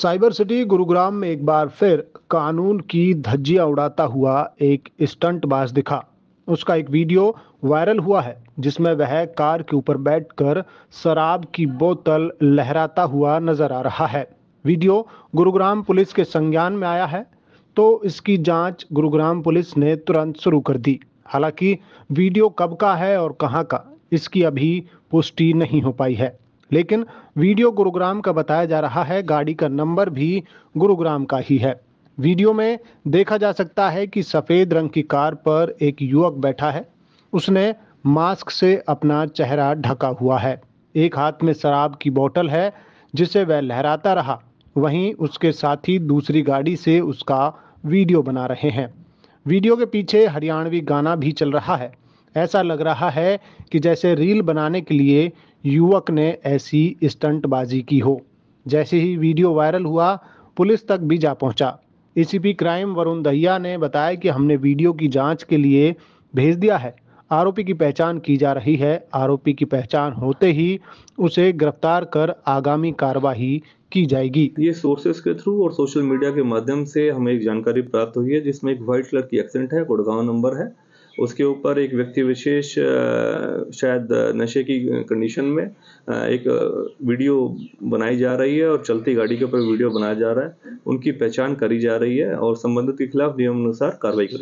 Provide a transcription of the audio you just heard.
cyber city Gurugram में एक बार फिर कानून की धज्जियां उड़ाता हुआ एक स्टंटबाज दिखा उसका एक वीडियो वायरल हुआ है जिसमें वह कार के ऊपर बैठकर शराब की बोतल लहराता हुआ नजर आ रहा है वीडियो गुरुग्राम पुलिस के संज्ञान में आया है तो इसकी जांच गुरुग्राम पुलिस ने तुरंत शुरू कर दी हालांकि वीडियो कब का है और कहाँ का इसकी अभी पुष्टि नहीं हो पाई है लेकिन वीडियो गुरुग्राम का बताया जा रहा है गाड़ी का नंबर भी गुरुग्राम का ही है वीडियो में देखा जा सकता है कि सफ़ेद रंग की कार पर एक युवक बैठा है उसने मास्क से अपना चेहरा ढका हुआ है एक हाथ में शराब की बोतल है जिसे वह लहराता रहा वहीं उसके साथी दूसरी गाड़ी से उसका वीडियो बना रहे हैं वीडियो के पीछे हरियाणवी गाना भी चल रहा है ऐसा लग रहा है कि जैसे रील बनाने के लिए युवक ने ऐसी स्टंटबाजी की हो जैसे ही वीडियो वायरल हुआ पुलिस तक भी जा पहुंचा एसीपी क्राइम वरुण दहिया ने बताया कि हमने वीडियो की जांच के लिए भेज दिया है आरोपी की पहचान की जा रही है आरोपी की पहचान होते ही उसे गिरफ्तार कर आगामी कार्यवाही की जाएगी ये सोर्सेज के थ्रू और सोशल मीडिया के माध्यम से हमें एक जानकारी प्राप्त हुई है जिसमें एक व्हाइट कलर की एक्सेंट है गुड़गांव नंबर है उसके ऊपर एक व्यक्ति विशेष शायद नशे की कंडीशन में एक वीडियो बनाई जा रही है और चलती गाड़ी के ऊपर वीडियो बनाया जा रहा है उनकी पहचान करी जा रही है और संबंधित के खिलाफ नियमानुसार कार्रवाई करी